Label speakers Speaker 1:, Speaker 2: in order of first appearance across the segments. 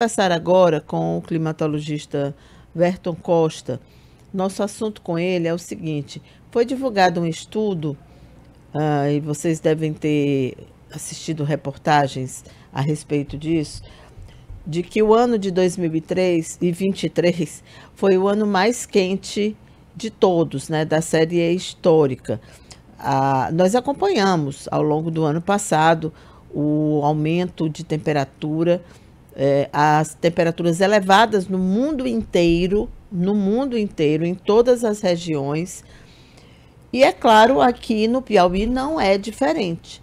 Speaker 1: passar agora com o climatologista Verton Costa. Nosso assunto com ele é o seguinte: foi divulgado um estudo, uh, e vocês devem ter assistido reportagens a respeito disso, de que o ano de 2003 e 23 foi o ano mais quente de todos, né, da série histórica. Uh, nós acompanhamos ao longo do ano passado o aumento de temperatura é, as temperaturas elevadas no mundo inteiro, no mundo inteiro, em todas as regiões. E é claro, aqui no Piauí não é diferente.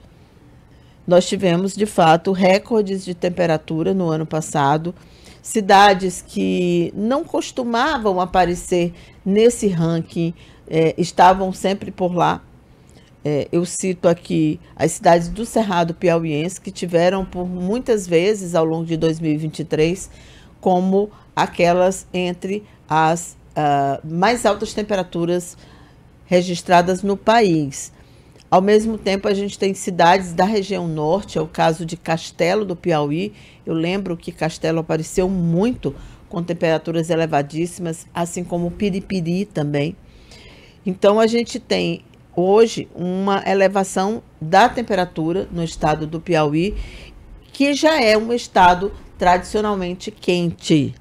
Speaker 1: Nós tivemos, de fato, recordes de temperatura no ano passado. Cidades que não costumavam aparecer nesse ranking é, estavam sempre por lá. É, eu cito aqui as cidades do Cerrado Piauiense, que tiveram por muitas vezes ao longo de 2023 como aquelas entre as uh, mais altas temperaturas registradas no país. Ao mesmo tempo, a gente tem cidades da região norte, é o caso de Castelo do Piauí. Eu lembro que Castelo apareceu muito com temperaturas elevadíssimas, assim como Piripiri também. Então, a gente tem hoje uma elevação da temperatura no estado do Piauí, que já é um estado tradicionalmente quente.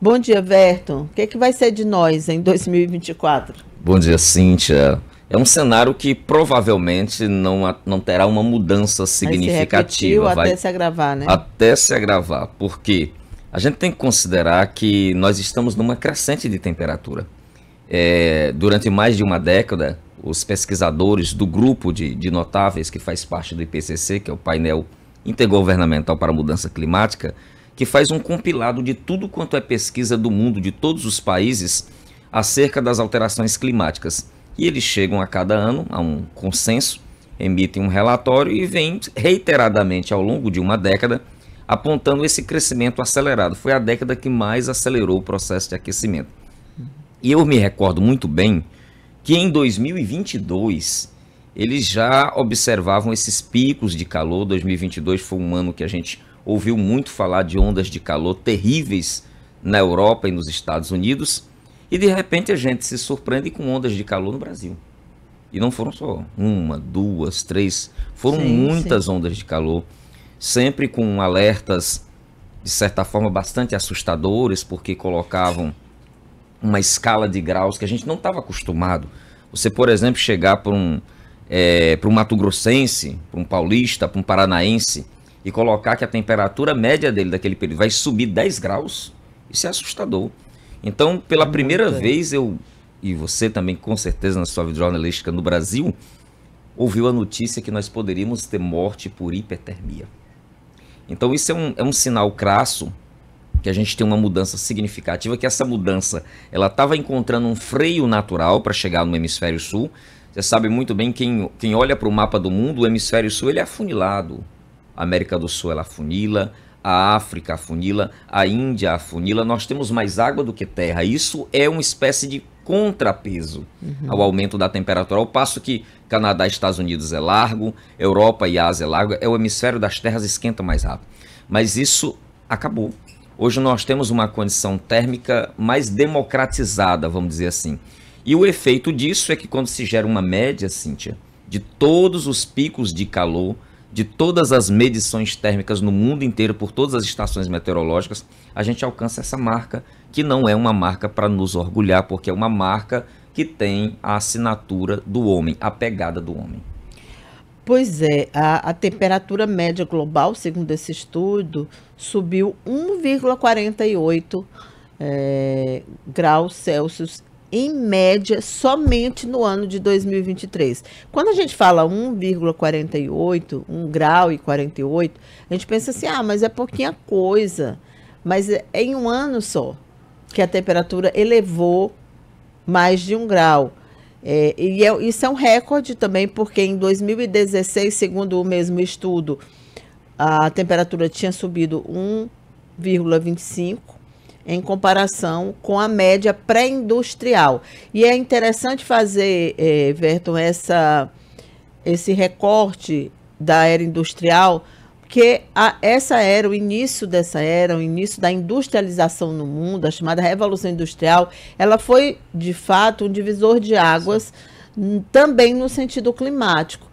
Speaker 1: Bom dia, Verton. O que, é que vai ser de nós em 2024?
Speaker 2: Bom dia, Cíntia. É um cenário que provavelmente não, não terá uma mudança significativa. Vai se vai, até se agravar, né? Até se agravar, porque a gente tem que considerar que nós estamos numa crescente de temperatura. É, durante mais de uma década, os pesquisadores do grupo de, de notáveis que faz parte do IPCC, que é o painel intergovernamental para a mudança climática, que faz um compilado de tudo quanto é pesquisa do mundo, de todos os países, acerca das alterações climáticas. E eles chegam a cada ano a um consenso, emitem um relatório e vêm reiteradamente ao longo de uma década apontando esse crescimento acelerado. Foi a década que mais acelerou o processo de aquecimento. E eu me recordo muito bem que em 2022 eles já observavam esses picos de calor. 2022 foi um ano que a gente ouviu muito falar de ondas de calor terríveis na Europa e nos Estados Unidos. E de repente a gente se surpreende com ondas de calor no Brasil. E não foram só uma, duas, três, foram sim, muitas sim. ondas de calor, sempre com alertas de certa forma bastante assustadores, porque colocavam uma escala de graus que a gente não estava acostumado. Você, por exemplo, chegar para um, é, para um Mato Grossense, para um paulista, para um paranaense e colocar que a temperatura média dele daquele período vai subir 10 graus, isso é assustador. Então, pela é primeira é. vez, eu, e você também, com certeza, na sua vida jornalística no Brasil, ouviu a notícia que nós poderíamos ter morte por hipertermia. Então, isso é um, é um sinal crasso que a gente tem uma mudança significativa, que essa mudança ela estava encontrando um freio natural para chegar no hemisfério sul. Você sabe muito bem quem, quem olha para o mapa do mundo, o hemisfério sul ele é afunilado. A América do Sul ela afunila, a África afunila, a Índia afunila. Nós temos mais água do que terra. Isso é uma espécie de contrapeso uhum. ao aumento da temperatura, ao passo que Canadá, Estados Unidos é largo, Europa e Ásia é largo, é o hemisfério das terras esquenta mais rápido. Mas isso acabou. Hoje nós temos uma condição térmica mais democratizada, vamos dizer assim. E o efeito disso é que quando se gera uma média, Cíntia, de todos os picos de calor, de todas as medições térmicas no mundo inteiro, por todas as estações meteorológicas, a gente alcança essa marca, que não é uma marca para nos orgulhar, porque é uma marca que tem a assinatura do homem, a pegada do homem.
Speaker 1: Pois é, a, a, temperatura média global, segundo esse estudo, subiu 1,48 é, eh, graus Celsius em média somente no ano de 2023. Quando a gente fala 1,48, 1 grau e 48, a gente pensa assim, ah, mas é pouquinha coisa. Mas é, é em um ano só que a temperatura elevou mais de um grau. É, e é, isso é um recorde também, porque em 2016, segundo o mesmo estudo, a temperatura tinha subido 1,25 em comparação com a média pré-industrial. E é interessante fazer, é, Verton, essa, esse recorte da era industrial que a, essa era, o início dessa era, o início da industrialização no mundo, a chamada Revolução Industrial, ela foi, de fato, um divisor de águas também no sentido climático.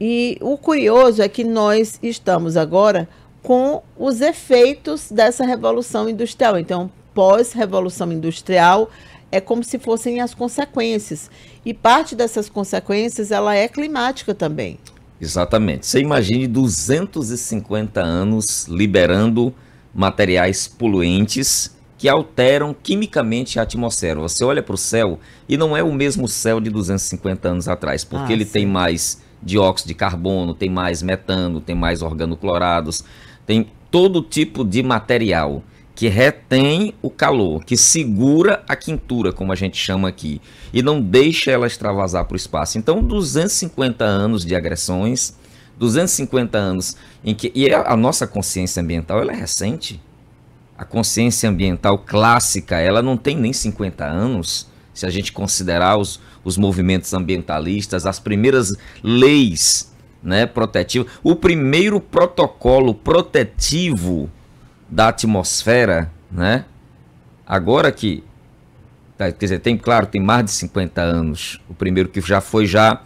Speaker 1: E o curioso é que nós estamos agora com os efeitos dessa revolução industrial. Então, pós-revolução industrial, é como se fossem as consequências. E parte dessas consequências ela é climática também.
Speaker 2: Exatamente. Você imagine 250 anos liberando materiais poluentes que alteram quimicamente a atmosfera. Você olha para o céu e não é o mesmo céu de 250 anos atrás, porque ah, ele sim. tem mais dióxido de carbono, tem mais metano, tem mais organoclorados, tem todo tipo de material que retém o calor, que segura a quintura, como a gente chama aqui, e não deixa ela extravasar para o espaço. Então, 250 anos de agressões, 250 anos em que e é, a, nossa consciência ambiental ela é recente. A consciência ambiental clássica, ela não tem nem 50 anos, se a gente considerar os, os movimentos ambientalistas, as primeiras leis né, protetivas, o primeiro protocolo protetivo da atmosfera, né? Agora que tá, quer dizer, tem, claro, tem mais de 50 anos. O primeiro que já foi já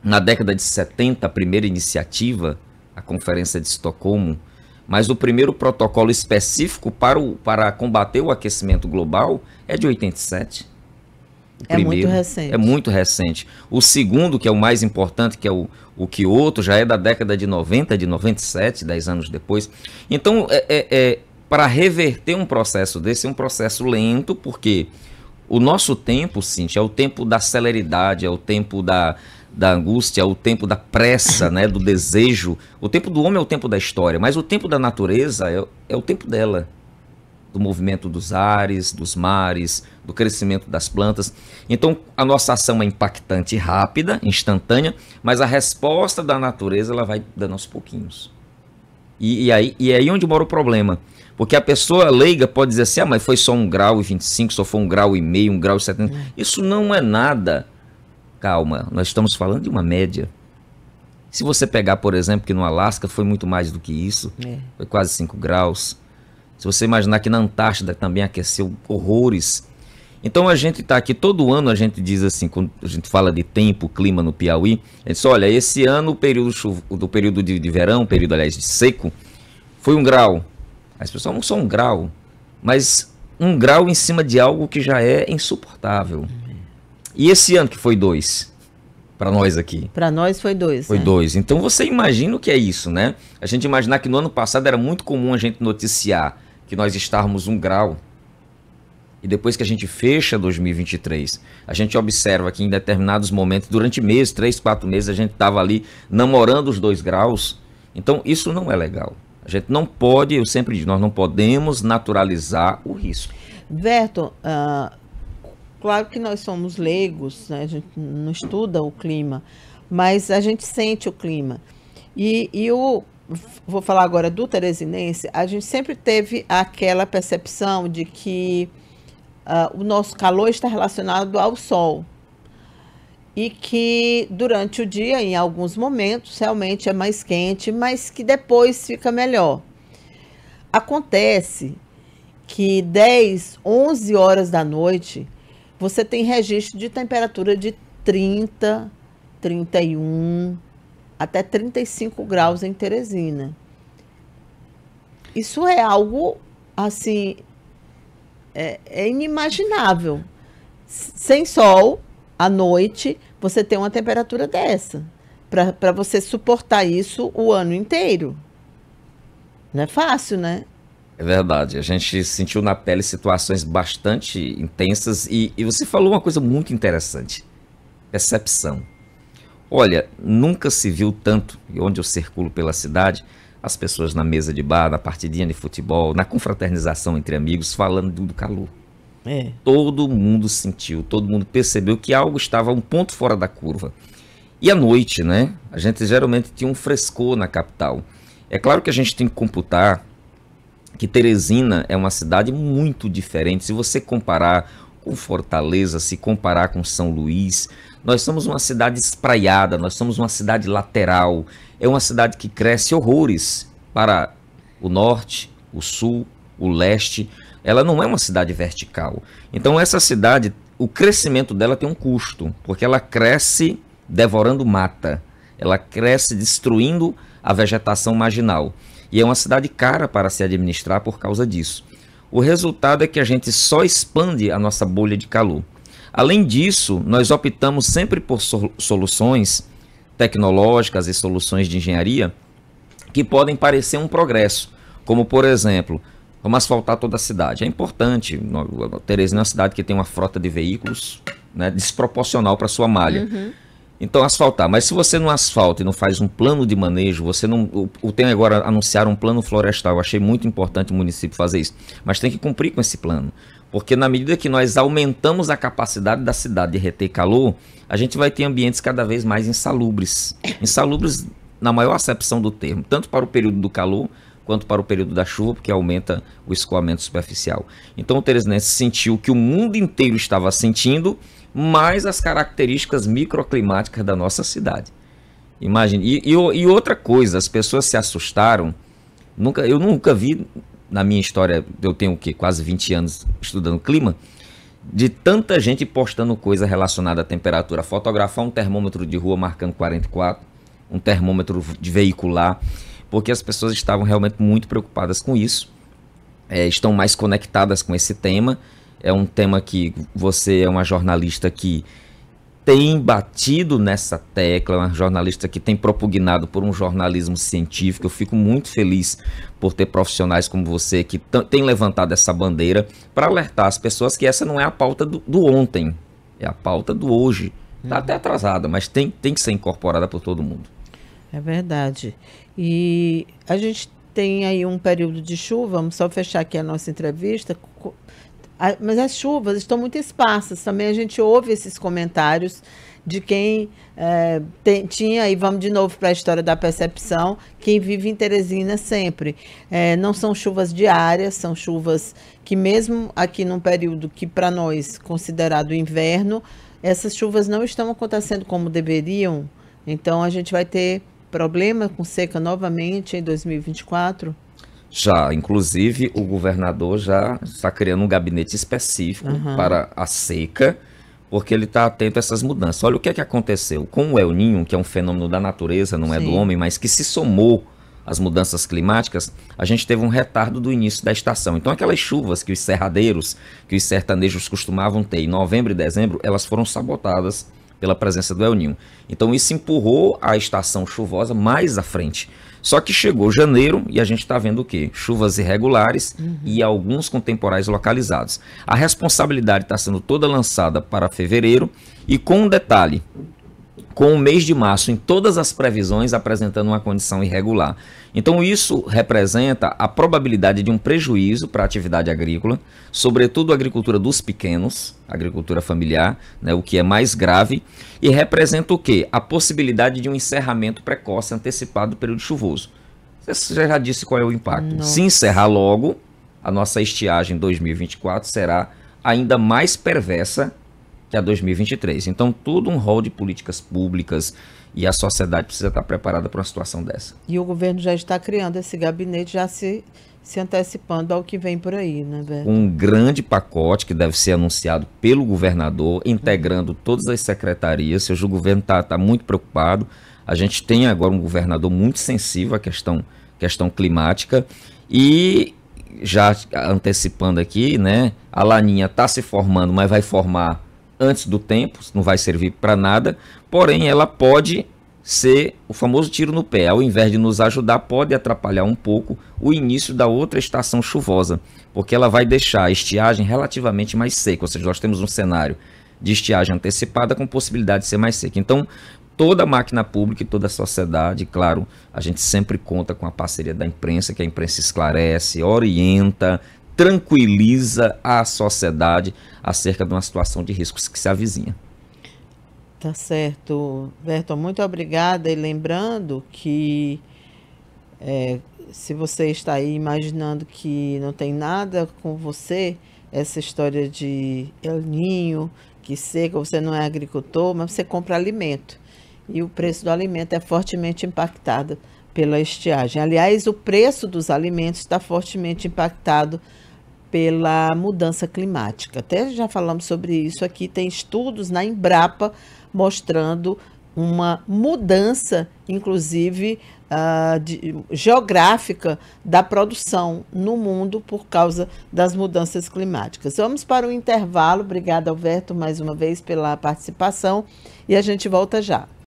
Speaker 2: na década de 70, a primeira iniciativa, a Conferência de Estocolmo, mas o primeiro protocolo específico para, o, para combater o aquecimento global é de 87
Speaker 1: é muito recente. É
Speaker 2: muito recente. O segundo, que é o mais importante, que é o, o Kyoto, já é da década de 90, de 97, 10 anos depois. Então, é, é, é para reverter um processo desse, é um processo lento, porque o nosso tempo, Cintia, é o tempo da celeridade, é o tempo da, da angústia, é o tempo da pressa, né, do desejo. O tempo do homem é o tempo da história, mas o tempo da natureza é, é o tempo dela do movimento dos ares, dos mares, do crescimento das plantas. Então, a nossa ação é impactante rápida, instantânea, mas a resposta da natureza ela vai dando aos pouquinhos. E, e aí, e é aí onde mora o problema. Porque a pessoa leiga pode dizer assim, ah, mas foi só um grau e 25, só foi um grau e meio, um grau e 70. É. Isso não é nada. Calma, nós estamos falando de uma média. Se você pegar, por exemplo, que no Alasca foi muito mais do que isso, é. foi quase 5 graus. Se você imaginar que na Antártida também aqueceu horrores. Então a gente está aqui todo ano, a gente diz assim, quando a gente fala de tempo, clima no Piauí, a gente diz, olha, esse ano o período do período de, de verão, período aliás de seco, foi um grau. As pessoas não são um grau, mas um grau em cima de algo que já é insuportável. Uhum. E esse ano que foi dois, para nós aqui.
Speaker 1: Para nós foi dois. Foi né? dois.
Speaker 2: Então você imagina o que é isso, né? A gente imaginar que no ano passado era muito comum a gente noticiar que nós estarmos um grau e depois que a gente fecha 2023, a gente observa que em determinados momentos, durante meses, três, quatro meses, a gente estava ali namorando os dois graus. Então, isso não é legal. A gente não pode, eu sempre digo, nós não podemos naturalizar o risco.
Speaker 1: Berto, uh, claro que nós somos leigos, né? a gente não estuda o clima, mas a gente sente o clima. E, e o vou falar agora do Teresinense, a gente sempre teve aquela percepção de que uh, o nosso calor está relacionado ao sol. E que durante o dia, em alguns momentos, realmente é mais quente, mas que depois fica melhor. Acontece que 10, 11 horas da noite, você tem registro de temperatura de 30, 31, até 35 graus em Teresina. Isso é algo assim é, é inimaginável. Sem sol à noite, você tem uma temperatura dessa. Para você suportar isso o ano inteiro. Não é fácil, né? É
Speaker 2: verdade. A gente sentiu na pele situações bastante intensas e, e você falou uma coisa muito interessante: percepção. Olha, nunca se viu tanto, e onde eu circulo pela cidade, as pessoas na mesa de bar, na partidinha de futebol, na confraternização entre amigos, falando do calor. É. Todo mundo sentiu, todo mundo percebeu que algo estava um ponto fora da curva. E à noite, né? A gente geralmente tinha um frescor na capital. É claro que a gente tem que computar que Teresina é uma cidade muito diferente. Se você comparar com Fortaleza, se comparar com São Luís. Nós somos uma cidade espraiada, nós somos uma cidade lateral. É uma cidade que cresce horrores para o norte, o sul, o leste. Ela não é uma cidade vertical. Então, essa cidade, o crescimento dela tem um custo, porque ela cresce devorando mata, ela cresce destruindo a vegetação marginal. E é uma cidade cara para se administrar por causa disso. O resultado é que a gente só expande a nossa bolha de calor. Além disso, nós optamos sempre por soluções tecnológicas e soluções de engenharia que podem parecer um progresso, como por exemplo, vamos asfaltar toda a cidade. É importante, Teresina é uma cidade que tem uma frota de veículos né, desproporcional para sua malha. Uhum. Então, asfaltar. Mas se você não asfalta e não faz um plano de manejo, você não. O, tem agora anunciar um plano florestal. Eu achei muito importante o município fazer isso. Mas tem que cumprir com esse plano. Porque na medida que nós aumentamos a capacidade da cidade de reter calor, a gente vai ter ambientes cada vez mais insalubres. Insalubres na maior acepção do termo, tanto para o período do calor quanto para o período da chuva, porque aumenta o escoamento superficial. Então o Teresinense sentiu que o mundo inteiro estava sentindo mais as características microclimáticas da nossa cidade. Imagine. E, e, e, outra coisa, as pessoas se assustaram. Nunca, eu nunca vi, na minha história, eu tenho o quê? Quase 20 anos estudando clima, de tanta gente postando coisa relacionada à temperatura. Fotografar um termômetro de rua marcando 44, um termômetro de veicular, porque as pessoas estavam realmente muito preocupadas com isso, é, estão mais conectadas com esse tema é um tema que você é uma jornalista que tem batido nessa tecla, uma jornalista que tem propugnado por um jornalismo científico. Eu fico muito feliz por ter profissionais como você que tem levantado essa bandeira para alertar as pessoas que essa não é a pauta do, do ontem, é a pauta do hoje. Está uhum. até atrasada, mas tem, tem que ser incorporada por todo mundo.
Speaker 1: É verdade. E a gente tem aí um período de chuva, vamos só fechar aqui a nossa entrevista a, mas as chuvas estão muito esparsas. Também a gente ouve esses comentários de quem é, tem, tinha, e vamos de novo para a história da percepção, quem vive em Teresina sempre. É, não são chuvas diárias, são chuvas que, mesmo aqui num período que para nós considerado inverno, essas chuvas não estão acontecendo como deveriam. Então a gente vai ter problema com seca novamente em 2024.
Speaker 2: Já, inclusive, o governador já está criando um gabinete específico uhum. para a seca, porque ele está atento a essas mudanças. Olha o que é que aconteceu. Com o El Ninho, que é um fenômeno da natureza, não Sim. é do homem, mas que se somou às mudanças climáticas, a gente teve um retardo do início da estação. Então, aquelas chuvas que os serradeiros, que os sertanejos costumavam ter em novembro e dezembro, elas foram sabotadas pela presença do El Ninho. Então, isso empurrou a estação chuvosa mais à frente. Só que chegou janeiro e a gente está vendo o quê? Chuvas irregulares uhum. e alguns contemporais localizados. A responsabilidade está sendo toda lançada para fevereiro e com um detalhe, com o mês de março em todas as previsões apresentando uma condição irregular. Então, isso representa a probabilidade de um prejuízo para a atividade agrícola, sobretudo a agricultura dos pequenos, agricultura familiar, né, o que é mais grave, e representa o quê? A possibilidade de um encerramento precoce antecipado do período chuvoso. Você já disse qual é o impacto. Nossa. Se encerrar logo, a nossa estiagem 2024 será ainda mais perversa a 2023. Então, tudo um rol de políticas públicas e a sociedade precisa estar preparada para uma situação dessa.
Speaker 1: E o governo já está criando esse gabinete, já se, se antecipando ao que vem por aí, né, Um
Speaker 2: grande pacote que deve ser anunciado pelo governador, integrando todas as secretarias. Seja, o governo está tá muito preocupado. A gente tem agora um governador muito sensível à questão, questão climática. E já antecipando aqui, né? A Laninha está se formando, mas vai formar antes do tempo, não vai servir para nada, porém ela pode ser o famoso tiro no pé. Ao invés de nos ajudar, pode atrapalhar um pouco o início da outra estação chuvosa, porque ela vai deixar a estiagem relativamente mais seca. Ou seja, nós temos um cenário de estiagem antecipada com possibilidade de ser mais seca. Então, toda a máquina pública e toda a sociedade, claro, a gente sempre conta com a parceria da imprensa, que a imprensa esclarece, orienta, tranquiliza a sociedade acerca de uma situação de riscos que se avizinha.
Speaker 1: Tá certo. Berton, muito obrigada. E lembrando que é, se você está aí imaginando que não tem nada com você, essa história de El Ninho, que seca, você não é agricultor, mas você compra alimento. E o preço do alimento é fortemente impactado pela estiagem. Aliás, o preço dos alimentos está fortemente impactado pela mudança climática. Até já falamos sobre isso aqui, tem estudos na Embrapa mostrando uma mudança, inclusive uh, de, geográfica, da produção no mundo por causa das mudanças climáticas. Vamos para o intervalo. Obrigada, Alberto, mais uma vez pela participação e a gente volta já.